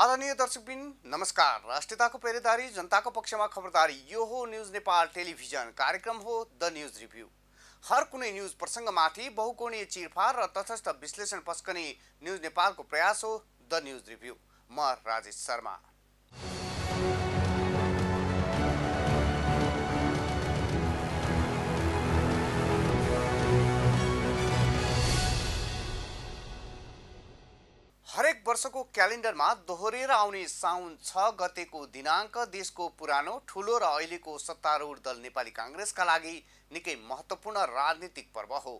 आदरणीय दर्शकबिन नमस्कार राष्ट्रियताको पेरेदारी जनताको पक्षमा खबरदारी यो हो न्युज नेपाल टेलिभिजन कार्यक्रम हो द न्युज रिभ्यू हर कुनै न्युज प्रसङ्गमाथि बहुकोणीय चिरफार र तथस्थ विश्लेषण पस्कने न्युज नेपालको प्रयास हो द न्युज रिभ्यू म राजेश शर्मा हरेक वर्षको क्यालेन्डरमा दोहोरेर आउने साउन छ गतेको दिनाङ्क देशको पुरानो ठुलो र अहिलेको सत्तारूढ दल नेपाली काङ्ग्रेसका लागि निकै महत्त्वपूर्ण राजनीतिक पर्व हो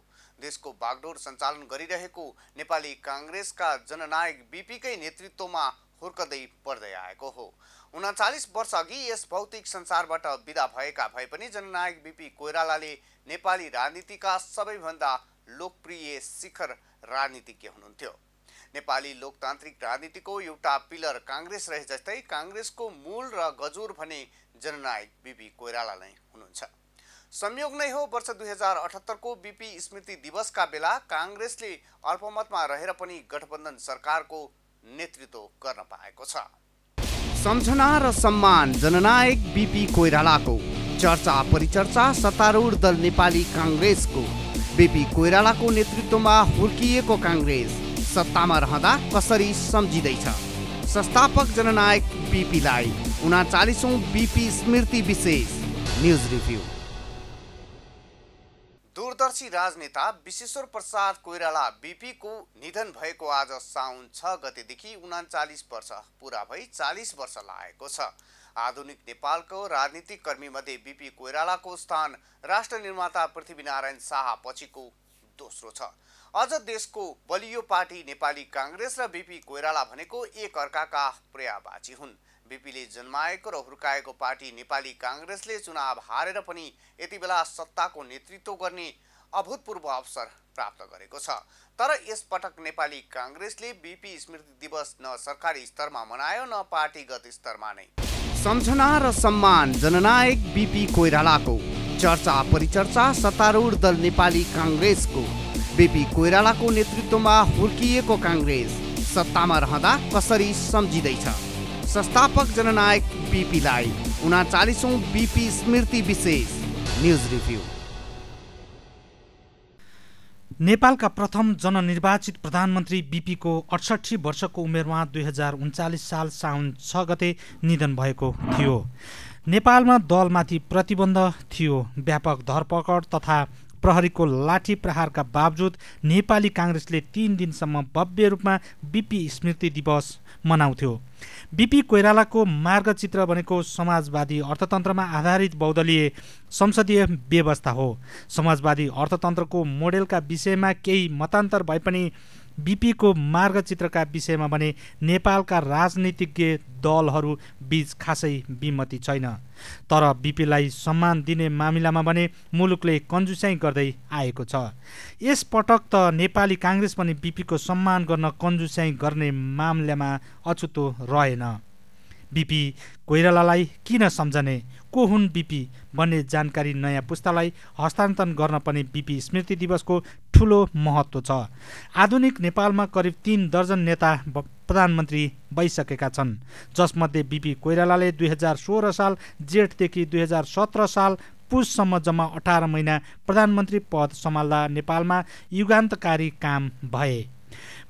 देशको बागडोर सञ्चालन गरिरहेको नेपाली काङ्ग्रेसका जननायक बिपीकै नेतृत्वमा हुर्कदै पर्दै आएको हो उनाचालिस वर्षअघि यस भौतिक संसारबाट विदा भएका भए पनि जननायक बिपी कोइरालाले नेपाली राजनीतिका सबैभन्दा लोकप्रिय शिखर राजनीतिज्ञ हुनुहुन्थ्यो नेपाली लोकतान्त्रिक राजनीतिको एउटा पिलर काङ्ग्रेस रहे जस्तै काङ्ग्रेसको मूल र गजुर भने जननायक बिपी कोइराला नै हुनुहुन्छ संयोग नै हो वर्ष दुई हजार अठहत्तरको बिपी स्मृति दिवसका बेला काङ्ग्रेसले अल्पमतमा रहेर पनि गठबन्धन सरकारको नेतृत्व गर्न पाएको छ सम्झना र सम्मान जननायक बिपी कोइरालाको चर्चा परिचर्चा सत्तारूढ दल नेपाली काङ्ग्रेसको बिपी कोइरालाको नेतृत्वमा हुर्किएको काङ्ग्रेस सत्तामा रहँदा कसरी सम्झिँदैछ संस्थापक जननायक बिपीलाई उनाचालिसौँ बिपी स्मृति विशेष न्युज रिभ्यू दूरदर्शी राजनेता विश्वेश्वर प्रसाद कोइराला बिपीको निधन भएको आज साउन छ गतेदेखि उनाचालिस वर्ष पुरा भई चालिस वर्ष लागेको छ आधुनिक नेपालको राजनीतिक कर्मीमध्ये बिपी कोइरालाको स्थान राष्ट्र निर्माता पृथ्वीनारायण शाह पछिको दोस्रो छ अझ देशको बलियो पार्टी नेपाली काङ्ग्रेस र बिपी कोइराला भनेको एक अर्काका प्रयाबाजी हुन् बिपीले जन्माएको र हुर्काएको पार्टी नेपाली काङ्ग्रेसले चुनाव हारेर पनि यति बेला सत्ताको नेतृत्व गर्ने अभूतपूर्व अवसर प्राप्त गरेको छ तर यसपटक नेपाली काङ्ग्रेसले बिपी स्मृति दिवस न सरकारी स्तरमा मनायो न पार्टीगत स्तरमा नै सम्झना र सम्मान जननायक बिपी कोइरालाको चर्चा परिचर्चा सत्तारूढ दल नेपाली काङ्ग्रेसको बेपी कोइरालाको नेतृत्वमा हुर्किएको काङ्ग्रेस सत्तामा रहँदा कसरी सम्झिँदैछ संस्थापक जननायक बिपीलाई उनाचालिसौँ बिपी स्मृति विशेष न्युज रिभ्यू नेपालका प्रथम जननिर्वाचित प्रधानमन्त्री बिपीको अडसठी वर्षको उमेरमा दुई हजार उन्चालिस साल साउन छ गते निधन भएको थियो नेपालमा दलमाथि प्रतिबन्ध थियो व्यापक धरपकड तथा प्रहरीको लाठी प्रहारका बावजुद नेपाली काङ्ग्रेसले तिन दिनसम्म भव्य रूपमा बिपी स्मृति दिवस मनाउँथ्यो बिपी कोइरालाको मार्गचित्र भनेको समाजवादी अर्थतन्त्रमा आधारित बौद्धलीय संसदीय व्यवस्था हो समाजवादी अर्थतन्त्रको मोडेलका विषयमा केही मतान्तर भए पनि बिपीको मार्गचित्रका विषयमा भने नेपालका राजनीतिज्ञ दलहरू बीच खासै विमति छैन तर बिपीलाई सम्मान दिने मामिलामा भने मुलुकले कन्जुस्याइ गर्दै आएको छ यसपटक त नेपाली काङ्ग्रेस पनि बिपीको सम्मान गर्न कन्जुस्याइ गर्ने मामलामा अछुतो रहेन बिपी कोइरालालाई किन सम्झने को हुन् बिपी भन्ने जानकारी नयाँ पुस्तालाई हस्तान्तरण गर्न पनि बिपी स्मृति दिवसको ठुलो महत्त्व छ आधुनिक नेपालमा करिब तिन दर्जन नेता प्रधानमन्त्री भइसकेका छन् जसमध्ये बिपी कोइरालाले दुई हजार सोह्र साल जेठदेखि दुई हजार सत्र साल पुससम्म जम्मा अठार महिना प्रधानमन्त्री पद सम्हाल्दा नेपालमा युगान्तकारी काम भए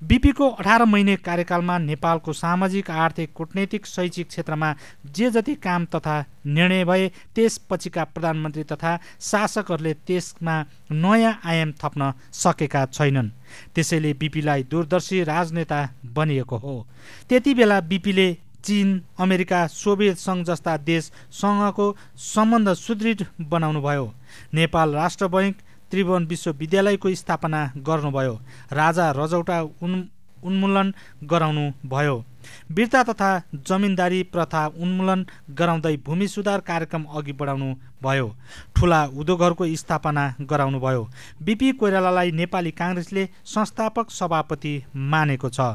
बिपीको अठार महिने कार्यकालमा नेपालको सामाजिक आर्थिक कुटनैतिक शैक्षिक क्षेत्रमा जे जति काम तथा निर्णय भए त्यसपछिका प्रधानमन्त्री तथा शासकहरूले त्यसमा नयाँ आयाम थप्न सकेका छैनन् त्यसैले बिपीलाई दूरदर्शी राजनेता बनिएको हो त्यति बेला बिपीले चिन अमेरिका सोभियत सङ्घ जस्ता देशसँगको सम्बन्ध सुदृढ बनाउनुभयो नेपाल राष्ट्र बैङ्क त्रिभुवन विश्वविद्यालयको स्थापना गर्नुभयो राजा रजौटा उन् उन्मूलन गराउनुभयो वीरता तथा जमिनदारी प्रथा उन्मूलन गराउँदै भूमि सुधार कार्यक्रम अघि बढाउनु भयो ठुला उद्योगहरूको स्थापना गराउनुभयो बिपी कोइरालालाई नेपाली काङ्ग्रेसले संस्थापक सभापति मानेको छ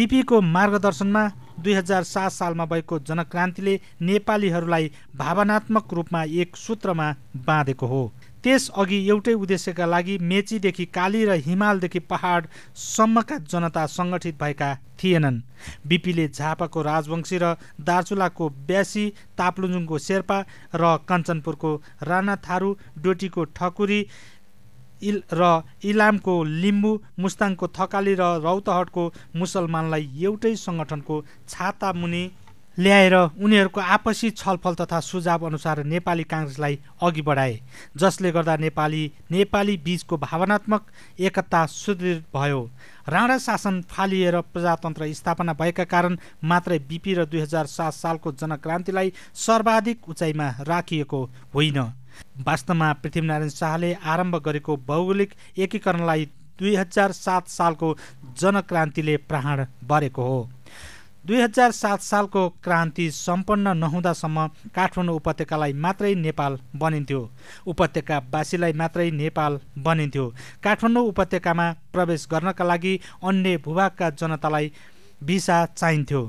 बिपीको मार्गदर्शनमा दुई हजार सात सालमा भएको जनक्रान्तिले नेपालीहरूलाई भावनात्मक रूपमा एक सूत्रमा बाँधेको हो त्यसअघि एउटै उद्देश्यका लागि मेचीदेखि काली र हिमालदेखि पहाडसम्मका जनता सङ्गठित भएका थिएनन् बिपीले झापाको राजवंशी र दार्चुलाको ब्यासी ताप्लुजुङको शेर्पा र कञ्चनपुरको राणा थारू डोटीको ठकुरी इल र इलामको लिम्बु मुस्ताङको थकाली र रौतहटको मुसलमानलाई एउटै सङ्गठनको छातामुनि ल्याएर उनीहरूको आपसी छलफल तथा सुझाव अनुसार नेपाली काङ्ग्रेसलाई अघि बढाए जसले गर्दा नेपाली नेपाली बीचको भावनात्मक एकता सुदृढ भयो राणा शासन फालिएर प्रजातन्त्र स्थापना भएका कारण मात्रै बिपी र दुई हजार सात सालको जनक्रान्तिलाई सर्वाधिक उचाइमा राखिएको होइन वास्तवमा पृथ्वीनारायण शाहले आरम्भ गरेको भौगोलिक एकीकरणलाई दुई हजार सात सालको जनक्रान्तिले प्रहाण बढेको हो दुई हजार सात सालको क्रान्ति सम्पन्न नहुँदासम्म काठमाडौँ उपत्यकालाई मात्रै नेपाल बनिन्थ्यो उपत्यकावासीलाई मात्रै नेपाल बनिन्थ्यो काठमाडौँ उपत्यकामा प्रवेश गर्नका लागि अन्य भूभागका जनतालाई भिसा चाहिन्थ्यो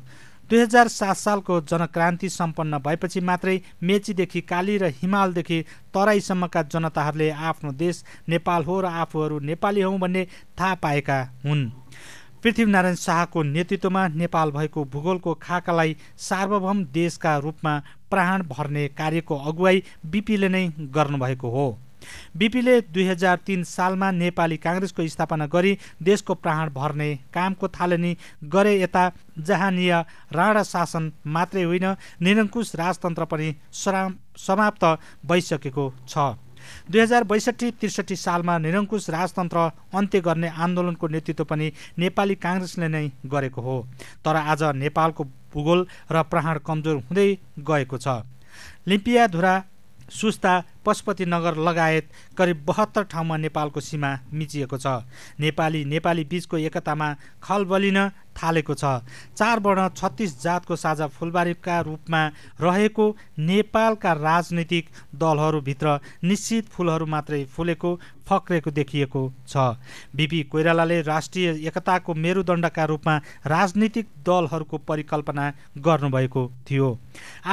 दुई हजार सात सालको जनक्रान्ति सम्पन्न भएपछि मात्रै मेचीदेखि काली र हिमालदेखि तराईसम्मका जनताहरूले आफ्नो देश नेपाल हो र आफूहरू नेपाली हौँ भन्ने थाहा पाएका हुन् पृथ्वीनारायण शाहको नेतृत्वमा नेपाल भएको भूगोलको खाकालाई सार्वभौम देशका रूपमा प्राण भर्ने कार्यको अगुवाई बिपीले नै गर्नुभएको हो बिपीले दुई हजार तिन सालमा नेपाली काङ्ग्रेसको स्थापना गरी देशको प्राण भर्ने कामको थालनी गरे यता जहानीय राणा शासन मात्रै होइन निरङ्कुश राजतन्त्र पनि समाप्त भइसकेको छ दुई हजार बैसठी त्रिसठी सालमा निरङ्कुश राजतन्त्र अन्त्य गर्ने आन्दोलनको नेतृत्व पनि नेपाली काङ्ग्रेसले नै गरेको हो तर आज नेपालको भूगोल र प्रहाण कमजोर हुँदै गएको छ लिम्पियाधुरा सुस्ता पशुपतिनगर लगायत करिब बहत्तर ठाउँमा नेपालको सीमा मिचिएको छ नेपाली नेपाली बीचको एकतामा खलबलिन थालेको छ चार वर्ण छत्तिस जातको साझा फुलबारीका रूपमा रहेको नेपालका राजनैतिक दलहरूभित्र निश्चित फुलहरू मात्रै फुलेको फक्रेको देखिएको छ बिपी कोइरालाले राष्ट्रिय एकताको मेरुदण्डका रूपमा राजनीतिक दलहरूको परिकल्पना गर्नुभएको थियो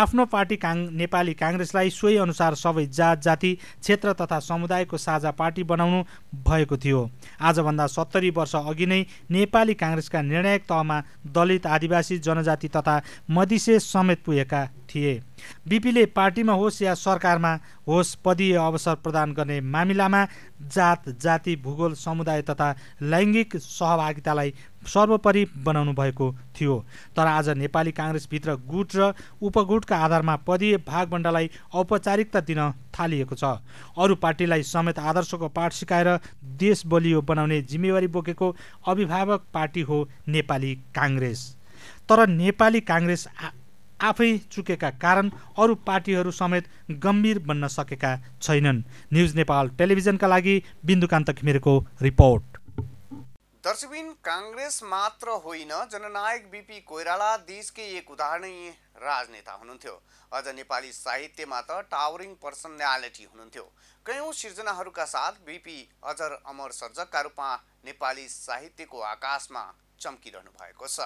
आफ्नो पार्टी काङ नेपाली काङ्ग्रेसलाई सोही अनुसार सबै जात जाति क्षेत्र तथा समुदायको साझा पार्टी बनाउनु भएको थियो आजभन्दा सत्तरी वर्ष अघि नै नेपाली काङ्ग्रेसका निर्णायक तहमा दलित आदिवासी जनजाति तथा मधिसे समेत पुगेका थिए बिपीले पार्टीमा होस् या सरकारमा होस् पदीय अवसर प्रदान गर्ने मामिलामा जात जाति भूगोल समुदाय तथा लैङ्गिक सहभागितालाई सर्वोपरि बनाउनु भएको थियो तर आज नेपाली काङ्ग्रेसभित्र गुट र उपगुटका आधारमा पदीय भागभण्डालाई औपचारिकता दिन थालिएको छ अरू पार्टीलाई समेत आदर्शको पाठ सिकाएर देश बलियो बनाउने जिम्मेवारी बोकेको अभिभावक पार्टी हो नेपाली काङ्ग्रेस तर नेपाली काङ्ग्रेस आफै चुकेका कारण अरू पार्टीहरू समेत गम्भीर बन्न सकेका छैनन् न्युज नेपाल टेलिभिजनका लागि बिन्दुकान्त घिमिरेको रिपोर्ट दर्शकबिन काङ्ग्रेस मात्र होइन जननायक बिपी कोइराला देशकै एक उदाहरणीय राजनेता हुनुहुन्थ्यो अझ नेपाली साहित्यमा त टावरिङ पर्सनालिटी हुनुहुन्थ्यो कयौँ सिर्जनाहरूका साथ बिपी अजर अमर सर्जकका रूपमा नेपाली साहित्यको आकाशमा चम्किरहनु भएको छ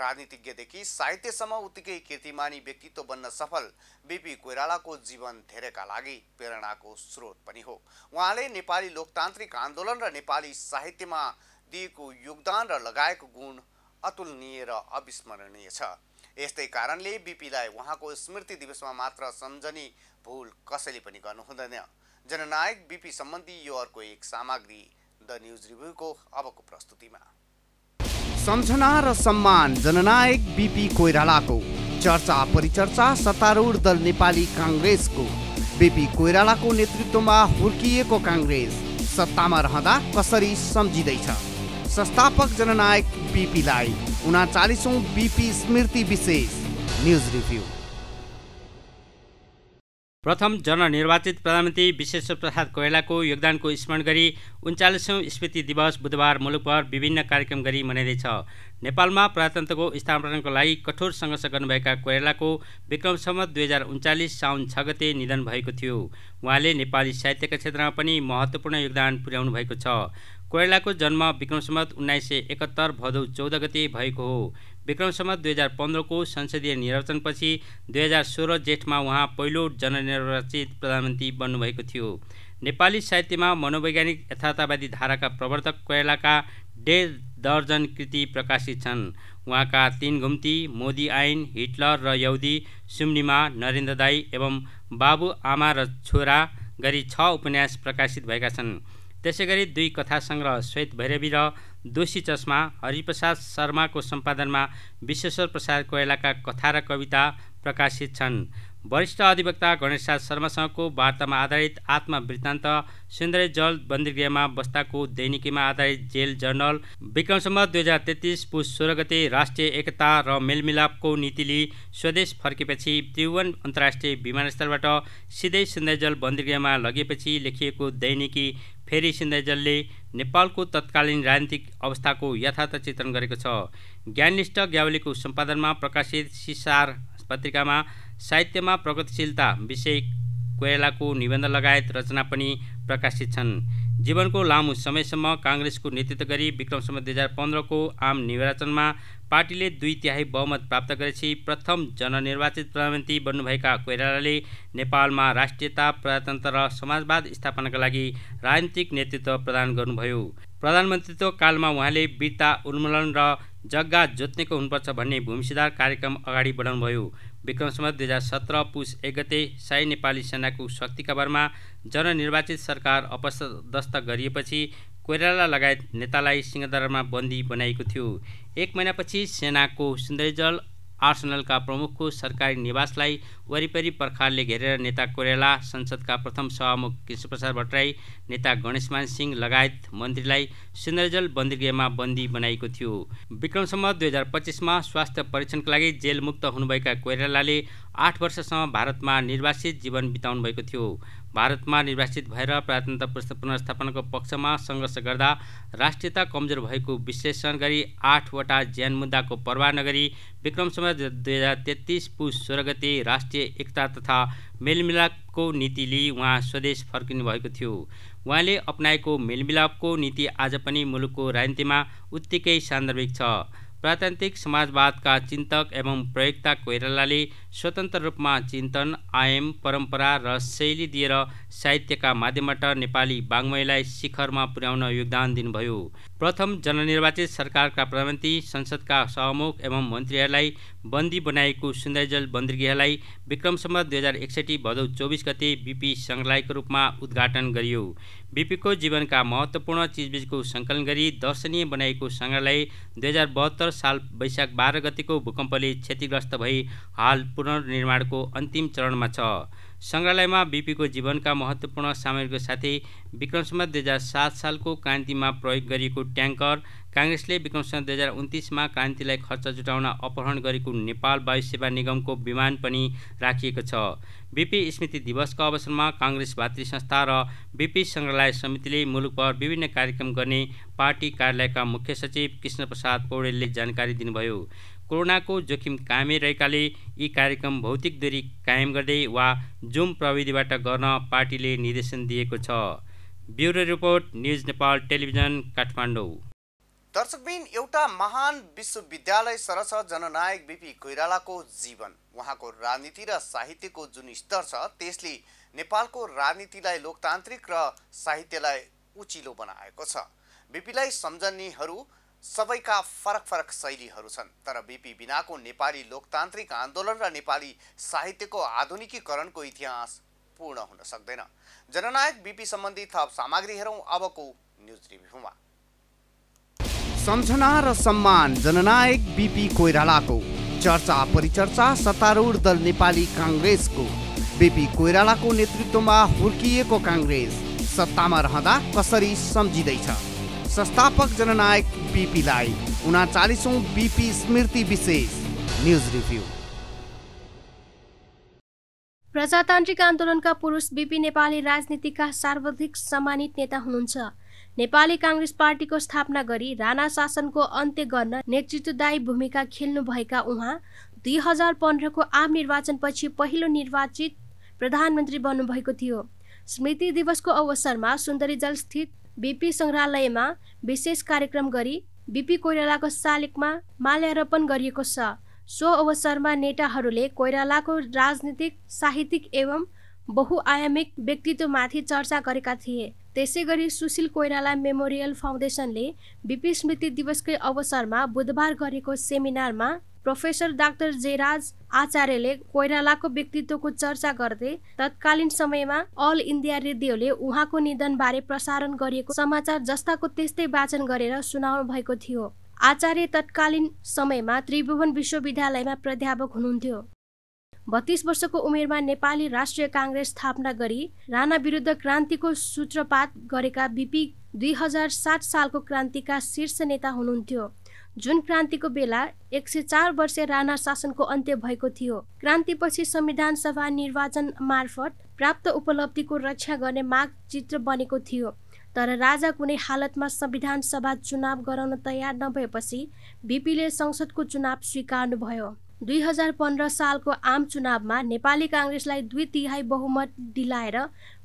राजनीतिज्ञदेखि साहित्यसम्म उत्तिकै कीर्तिमानी व्यक्तित्व बन्न सफल बिपी कोइरालाको जीवन धेरैका लागि प्रेरणाको स्रोत पनि हो उहाँले नेपाली लोकतान्त्रिक आन्दोलन र नेपाली साहित्यमा दिएको योगदान र लगाएको गुण अतुलनीय र अविस्मरणीय छ यस्तै कारणले बिपीलाई उहाँको स्मृति दिवसमा मात्र सम्झने भूल कसैले पनि गर्नु हुँदैन जननायक बिपी सम्बन्धी यो अर्को एक सामग्री द न्युज रिभ्यूको अबको प्रस्तुतिमा सम्झना र सम्मान जननायक बिपी कोइरालाको चर्चा परिचर्चा सत्तारूढ दल नेपाली काङ्ग्रेसको बिपी कोइरालाको नेतृत्वमा हुर्किएको काङ्ग्रेस सत्तामा रहँदा कसरी सम्झिँदैछ संस्थापक जननायक बिपीलाई उनाचालिसौँ बिपी स्मृति विशेष न्युज रिभ्यू प्रथम जननिर्वाचित प्रधानमन्त्री विश्वेश्वर प्रसाद कोइरालाको योगदानको स्मरण गरी उन्चालिसौँ स्मृति दिवस बुधबार मुलुकभर विभिन्न कार्यक्रम गरी मनाइँदैछ नेपालमा प्रजातन्त्रको स्थापनाको लागि कठोर सङ्घर्ष गर्नुभएका कोइरालाको विक्रमसम्म दुई हजार उन्चालिस साउन छ गते निधन भएको थियो उहाँले नेपाली साहित्यका क्षेत्रमा पनि महत्त्वपूर्ण योगदान पुर्याउनु भएको छ कोइरालाको जन्म विक्रमसम्मत उन्नाइस सय एकहत्तर भदौ चौध गते भएको हो विक्रमसम्म दुई हजार पन्ध्रको संसदीय निर्वाचनपछि दुई हजार सोह्र जेठमा उहाँ पहिलो जननिर्वाचित प्रधानमन्त्री बन्नुभएको थियो नेपाली साहित्यमा मनोवैज्ञानिक यथार्थवादी धाराका प्रवर्तक कोइलाका डेढ दर्जन कृति प्रकाशित छन् उहाँका तीन घुम्ती मोदी आइन हिटलर र यौदी सुम्निमा नरेन्द्र दाई एवं बाबु आमा र छोरा गरी छ उपन्यास प्रकाशित भएका छन् त्यसै गरी दुई कथा सङ्ग्रह श्वेत भैरवी र दोषी चस्मा हरिप्रसाद शर्माको सम्पादनमा विश्वेश्वर प्रसाद कोइलाका कथा र कविता प्रकाशित छन् वरिष्ठ अधिवक्ता गणेशराज शर्मासँगको वार्तामा आधारित आत्मवृत्तान्त सुन्दरी जल बन्दीगृहमा बस्दाको दैनिकीमा आधारित जेल जर्नल विक्रमसम्म दुई हजार तेत्तिस पुष सोह्र गते राष्ट्रिय एकता र मेलमिलापको नीतिले स्वदेश फर्केपछि त्रिभुवन अन्तर्राष्ट्रिय विमानस्थलबाट सिधै सुन्दरी जल बन्दीगृहमा लगेपछि लेखिएको दैनिकी फेरि सिन्धेजलले नेपालको तत्कालीन राजनीतिक अवस्थाको यथार्थ चित्रण गरेको छ ज्ञानिष्ठ ग्यावलीको सम्पादनमा प्रकाशित सिसार पत्रिकामा साहित्यमा प्रगतिशीलता विषय कोइलाको निबन्ध लगायत रचना पनि प्रकाशित छन् जीवनको लामो समयसम्म काङ्ग्रेसको नेतृत्व गरी विक्रमसम्म दुई हजार पन्ध्रको आम निर्वाचनमा पार्टीले दुई तिहाई बहुमत प्राप्त गरेपछि प्रथम जननिर्वाचित प्रधानमन्त्री बन्नुभएका कोइरालाले नेपालमा राष्ट्रियता प्रजातन्त्र र समाजवाद स्थापनाका लागि राजनीतिक नेतृत्व प्रदान गर्नुभयो प्रधानमन्त्रीत्व कालमा उहाँले वीरता उन्मूलन र जग्गा जोत्नेको हुनुपर्छ भन्ने भूमि सुधार कार्यक्रम अगाडि बढाउनुभयो विक्रमसम्म दुई हजार सत्र पुस एक गते साई नेपाली सेनाको शक्ति कभरमा जननिर्वाचित सरकार अपदस्थ गरिएपछि कोइराला लगायत नेतालाई सिंहदरमा बन्दी बनाएको थियो एक महिनापछि सेनाको सुन्दरीजल आर्सनलका प्रमुखको सरकारी निवासलाई वरिपरि प्रखारले घेरेर नेता कोरेला संसदका प्रथम सभामुख कृष्णप्रसाद भट्टराई नेता गणेशमान सिंह लगायत मन्त्रीलाई सुन्दरजल बन्दीगृहमा बन्दी बनाएको थियो विक्रमसम्म दुई हजार पच्चिसमा स्वास्थ्य परीक्षणका लागि जेलमुक्त हुनुभएका कोइरालाले आठ वर्षसम्म भारतमा निर्वासित जीवन बिताउनु भएको थियो भारतमा निर्वाचित भएर प्रजातन्त्र पुनर्स्थापनाको पक्षमा सङ्घर्ष गर्दा राष्ट्रियता कमजोर भएको विश्लेषण गरी आठवटा ज्यान मुद्दाको प्रवाह नगरी विक्रम समय दुई हजार तेत्तिस पुस सोह्र गते राष्ट्रिय एकता तथा मेलमिलापको नीति लिई उहाँ स्वदेश फर्किनु भएको थियो उहाँले अप्नाएको मेलमिलापको नीति आज पनि मुलुकको राजनीतिमा उत्तिकै सान्दर्भिक छ प्रातान्त्रिक समाजवादका चिन्तक एवं प्रयोक्ता कोइरालाले स्वतन्त्र रूपमा चिन्तन आयम परम्परा र शैली दिएर साहित्यका माध्यमबाट नेपाली वाङ्मयलाई शिखरमा पुर्याउन योगदान दिनुभयो प्रथम जननिर्वाचित सरकारका प्रधानमन्त्री संसदका सहमुख एवं मन्त्रीहरूलाई बन्दी बनाएको सुन्दरजल बन्दीगृहलाई विक्रमसम्म दुई हजार एकसठी भदौ चौबिस गते बिपी सङ्ग्रहालयको रूपमा उद्घाटन गरियो बिपीको जीवनका महत्त्वपूर्ण चिजबिजको सङ्कलन गरी दर्शनीय बनाएको सङ्ग्रहालय दुई हजार बहत्तर साल वैशाख बाह्र गतिको भूकम्पले क्षतिग्रस्त भई हाल पुनर्निर्माणको अन्तिम चरणमा छ सङ्ग्रहालयमा बिपीको जीवनका महत्त्वपूर्ण सामग्रीको साथै विक्रमसम्म दुई हजार सात सालको क्रान्तिमा प्रयोग गरिएको ट्याङ्कर काङ्ग्रेसले विक्रमसम्म दुई हजार उन्तिसमा क्रान्तिलाई खर्च जुटाउन अपहरण गरेको नेपाल वायु सेवा निगमको विमान पनि राखिएको छ बिपी स्मृति दिवसको अवसरमा काङ्ग्रेस भातृ संस्था र बिपी सङ्ग्रहालय समितिले मुलुकभर विभिन्न कार्यक्रम गर्ने पार्टी कार्यालयका मुख्य सचिव कृष्णप्रसाद पौडेलले जानकारी दिनुभयो कोरोनाको जोखिम कायमै रहेकाले यी कार्यक्रम भौतिक दूरी कायम गर्दै वा जुम प्रविधिबाट गर्न पार्टीले निर्देशन दिएको छ bureau report news Nepal television Kathmandu दर्शकबिन एउटा महान विश्वविद्यालय सरस जननायक बिपी कोइरालाको जीवन उहाँको राजनीति र साहित्यको जुन स्तर छ त्यसले नेपालको राजनीतिलाई लोकतान्त्रिक र साहित्यलाई उचिलो बनाएको छ बिपीलाई सम्झनेहरू सबैका फरक फरक शैलीहरू छन् तर बिपी बिनाको नेपाली लोकतान्त्रिक आन्दोलन र नेपाली साहित्यको आधुनिकीकरणको इतिहास पूर्ण हुन सक्दैन जननायक बिपी सम्बन्धी थप सामग्री हेरौँ अबको न्युज रिभ्यूमा सम्झना र सम्मान जननायक बिपी कोइरालाको चर्चा परिचर्चा सत्तारूढ दल नेपाली काङ्ग्रेसको बिपी कोइरालाको नेतृत्वमा हुर्किएको काङ्ग्रेस सत्तामा रहँदा कसरी सम्झिँदैछ संस्थापक जननायक बिपीलाई उनाचालिसौँ बिपी स्मृति विशेष न्युज रिभ्यू प्रजातान्त्रिक आन्दोलनका पुरुष बिपी नेपाली राजनीतिका सर्वाधिक सम्मानित नेता हुनुहुन्छ नेपाली काङ्ग्रेस पार्टीको स्थापना गरी राणा शासनको अन्त्य गर्न नेतृत्वदायी भूमिका खेल्नुभएका उहाँ दुई हजार पन्ध्रको आम निर्वाचनपछि पहिलो निर्वाचित प्रधानमन्त्री बन्नुभएको थियो स्मृति दिवसको अवसरमा सुन्दरी जलस्थित बिपी सङ्ग्रहालयमा विशेष कार्यक्रम गरी बिपी कोइरालाको शालिगमा माल्यार्पण गरिएको छ सो अवसरमा नेताहरूले कोइरालाको राजनीतिक साहित्यिक एवं बहुआयामिक व्यक्तित्वमाथि चर्चा गरेका थिए त्यसै गरी सुशील कोइराला मेमोरियल फाउन्डेसनले बिपी स्मृति दिवसकै अवसरमा बुधबार गरेको सेमिनारमा प्रोफेसर डाक्टर जयराज आचार्यले कोइरालाको व्यक्तित्वको चर्चा गर्दै तत्कालीन समयमा अल इन्डिया रेडियोले उहाँको निधनबारे प्रसारण गरिएको समाचार जस्ताको त्यस्तै वाचन गरेर सुनाउनु भएको थियो आचार्य तत्कालीन समयमा त्रिभुवन विश्वविद्यालयमा प्राध्यापक हुनुहुन्थ्यो बत्तीस वर्षको उमेरमा नेपाली राष्ट्रिय काङ्ग्रेस स्थापना गरी राणा विरुद्ध क्रान्तिको सूत्रपात गरेका बिपी दुई हजार सात सालको क्रान्तिका शीर्ष नेता हुनुहुन्थ्यो जुन क्रान्तिको बेला एक सय चार वर्ष राणा शासनको अन्त्य भएको थियो क्रान्तिपछि संविधान सभा निर्वाचन मार्फत प्राप्त उपलब्धिको रक्षा गर्ने माग चित्र बनेको थियो तर राजा कुनै हालतमा संविधान सभा चुनाव गराउन तयार नभएपछि बिपीले संसदको चुनाव स्वीकार्नुभयो दुई हजार पन्ध्र सालको आम चुनावमा नेपाली काङ्ग्रेसलाई दुई तिहाई बहुमत दिलाएर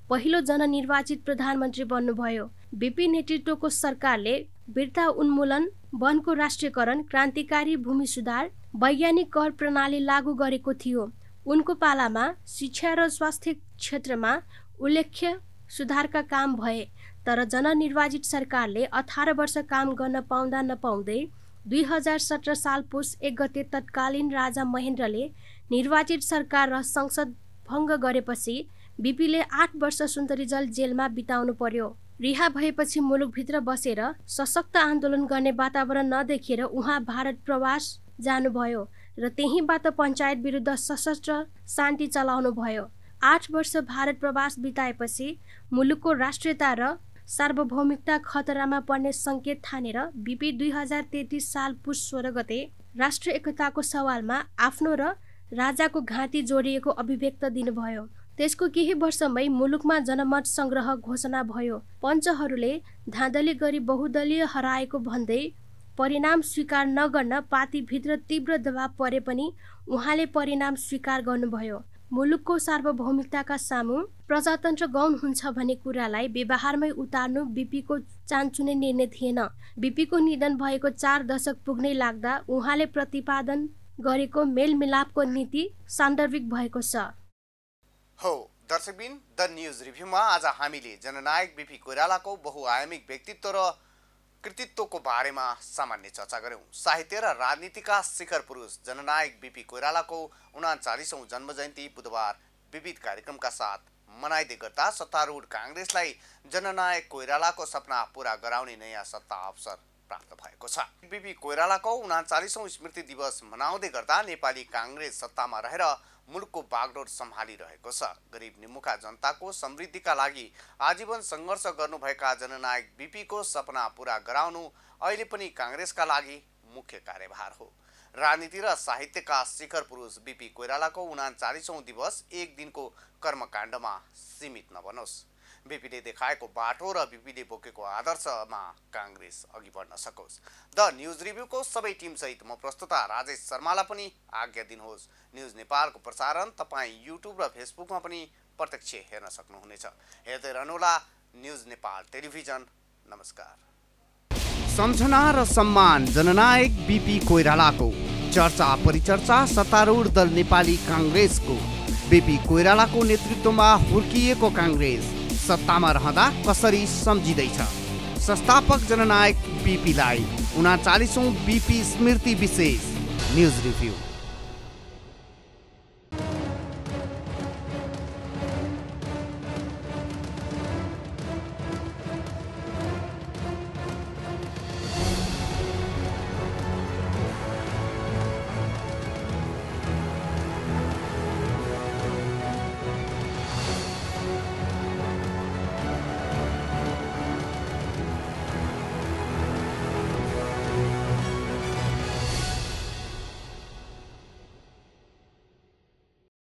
पहिलो जननिर्वाचित प्रधानमन्त्री बन्नुभयो बिपी नेतृत्वको सरकारले वृद्धा उन्मूलन वनको राष्ट्रियकरण क्रान्तिकारी भूमि सुधार वैज्ञानिक कर प्रणाली लागू गरेको थियो उनको पालामा शिक्षा र स्वास्थ्य क्षेत्रमा उल्लेख्य सुधारका काम भए तर जननिर्वाचित सरकारले अठार वर्ष काम गर्न पाउँदा नपाउँदै दुई हजार सत्र साल पुस एक गते तत्कालीन राजा महेन्द्रले निर्वाचित सरकार र संसद भङ्ग गरेपछि बिपीले आठ वर्ष सुन्दरीजल जेलमा बिताउनु पर्यो रिहा भएपछि मुलुकभित्र बसेर सशक्त आन्दोलन गर्ने वातावरण नदेखेर उहाँ भारत प्रवास जानुभयो र त्यहीँबाट पञ्चायत विरुद्ध सशस्त्र शान्ति चलाउनु भयो आठ वर्ष भारत प्रवास बिताएपछि मुलुकको राष्ट्रियता र सार्वभौमिकता खतरामा पर्ने सङ्केत ठानेर बिपी दुई हजार तेत्तिस साल पुष सोह्र गते राष्ट्रिय एकताको सवालमा आफ्नो र राजाको घाँटी जोडिएको अभिव्यक्त दिनुभयो त्यसको केही वर्षमै मुलुकमा जनमत सङ्ग्रह घोषणा भयो पञ्चहरूले धाँधली गरी बहुदलीय हराएको भन्दै परिणाम स्वीकार नगर्न पार्टीभित्र तीव्र दबाव परे पनि उहाँले परिणाम स्वीकार गर्नुभयो मुलुकको सार्वभौमिकताका सामु प्रजातन्त्र गौण हुन्छ भन्ने कुरालाई व्यवहारमै उतार्नु बिपीको चान्चुने निर्णय थिएन बिपीको निधन भएको चार दशक पुग्नै लाग्दा उहाँले प्रतिपादन गरेको मेलमिलापको नीति सान्दर्भिक भएको छ हो दर्शकबिन द न्युज रिभ्यूमा आज हामीले जननायक बिपी कोइरालाको बहुआयामिक व्यक्तित्व र कृतित्वको बारेमा सामान्य चर्चा गऱ्यौँ साहित्य र राजनीतिका शिखर पुरुष जननायक बिपी कोइरालाको उनाचालिसौँ जयन्ती बुधबार विविध कार्यक्रमका साथ मनाइँदै गर्दा सत्तारूढ काङ्ग्रेसलाई जननायक कोइरालाको सपना पुरा गराउने नयाँ सत्ता अवसर प्राप्त भएको छ बिपी कोइरालाको उनाचालिसौँ स्मृति दिवस मनाउँदै गर्दा नेपाली काङ्ग्रेस सत्तामा रहेर मुलुकको बागडोर सम्हालिरहेको छ गरिब निमुखा जनताको समृद्धिका लागि आजीवन सङ्घर्ष गर्नुभएका जननायक बिपीको सपना पुरा गराउनु अहिले पनि काङ्ग्रेसका लागि मुख्य कार्यभार हो राजनीति र साहित्यका शिखर पुरुष बिपी कोइरालाको उनाचालिसौँ दिवस एक दिनको कर्मकाण्डमा सीमित नबनोस् बिपीले देखाएको बाटो र बिपीले बोकेको आदर्शमा काङ्ग्रेस अघि बढ्न सकोस् द न्युज रिभ्यूको सबै टिमसहित म प्रस्तुता राजेश शर्मालाई पनि आज्ञा दिनुहोस् न्युज नेपालको प्रसारण तपाईँ युट्युब र फेसबुकमा पनि प्रत्यक्ष हेर्न सक्नुहुनेछ हेर्दै रहनुहोला न्युज नेपाल टेलिभिजन नमस्कार सम्झना र सम्मान जननायक बिपी कोइरालाको चर्चा परिचर्चा सत्तारूढ दल नेपाली काङ्ग्रेसको बिपी कोइरालाको नेतृत्वमा हुर्किएको काङ्ग्रेस सत्तामा रहँदा कसरी सम्झिँदैछ संस्थापक जननायक बिपीलाई उनाचालिसौँ बिपी स्मृति विशेष न्युज रिभ्यू